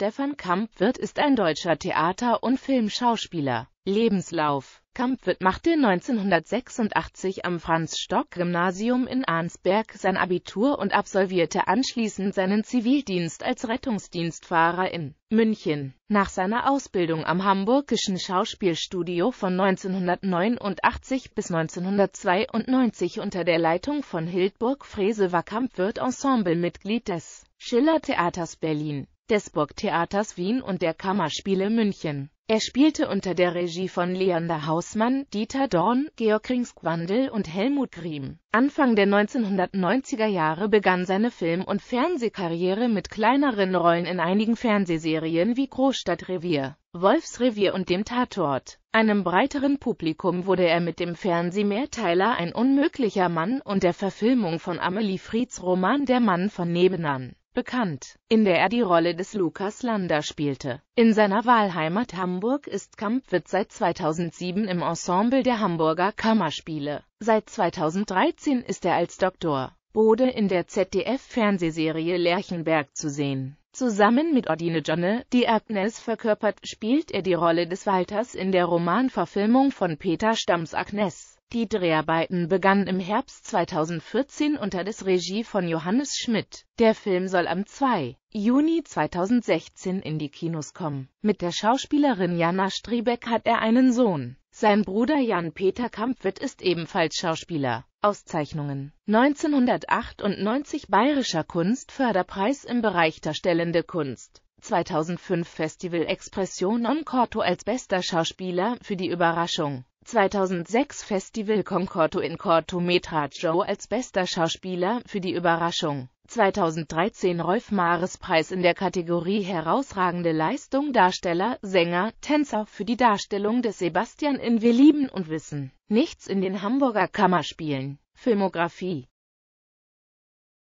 Stefan Kampfwirt ist ein deutscher Theater- und Filmschauspieler. Lebenslauf Kampfwirt machte 1986 am Franz-Stock-Gymnasium in Arnsberg sein Abitur und absolvierte anschließend seinen Zivildienst als Rettungsdienstfahrer in München. Nach seiner Ausbildung am Hamburgischen Schauspielstudio von 1989 bis 1992 unter der Leitung von Hildburg Frese war Kampfwirt Ensemblemitglied des Schiller Theaters Berlin des Burgtheaters Wien und der Kammerspiele München. Er spielte unter der Regie von Leander Hausmann, Dieter Dorn, Georg Ringsquandel und Helmut Griem. Anfang der 1990er Jahre begann seine Film- und Fernsehkarriere mit kleineren Rollen in einigen Fernsehserien wie Großstadtrevier, Wolfsrevier und dem Tatort. Einem breiteren Publikum wurde er mit dem Fernsehmehrteiler Ein unmöglicher Mann und der Verfilmung von Amelie Frieds Roman Der Mann von Nebenan bekannt, in der er die Rolle des Lukas Lander spielte. In seiner Wahlheimat Hamburg ist Kampwitz seit 2007 im Ensemble der Hamburger Kammerspiele. Seit 2013 ist er als Dr. Bode in der ZDF-Fernsehserie Lerchenberg zu sehen. Zusammen mit Odine Jonne, die Agnes verkörpert, spielt er die Rolle des Walters in der Romanverfilmung von Peter Stamms Agnes. Die Dreharbeiten begannen im Herbst 2014 unter des Regie von Johannes Schmidt. Der Film soll am 2. Juni 2016 in die Kinos kommen. Mit der Schauspielerin Jana Striebeck hat er einen Sohn. Sein Bruder Jan-Peter Kampwitt ist ebenfalls Schauspieler. Auszeichnungen 1998 Bayerischer Kunstförderpreis im Bereich Darstellende Kunst 2005 Festival Expression on Corto als bester Schauspieler für die Überraschung 2006 Festival Concordo in Corto Cortometraggio als bester Schauspieler für die Überraschung. 2013 Rolf Mares Preis in der Kategorie Herausragende Leistung Darsteller, Sänger, Tänzer für die Darstellung des Sebastian in Wir lieben und wissen nichts in den Hamburger Kammerspielen. Filmografie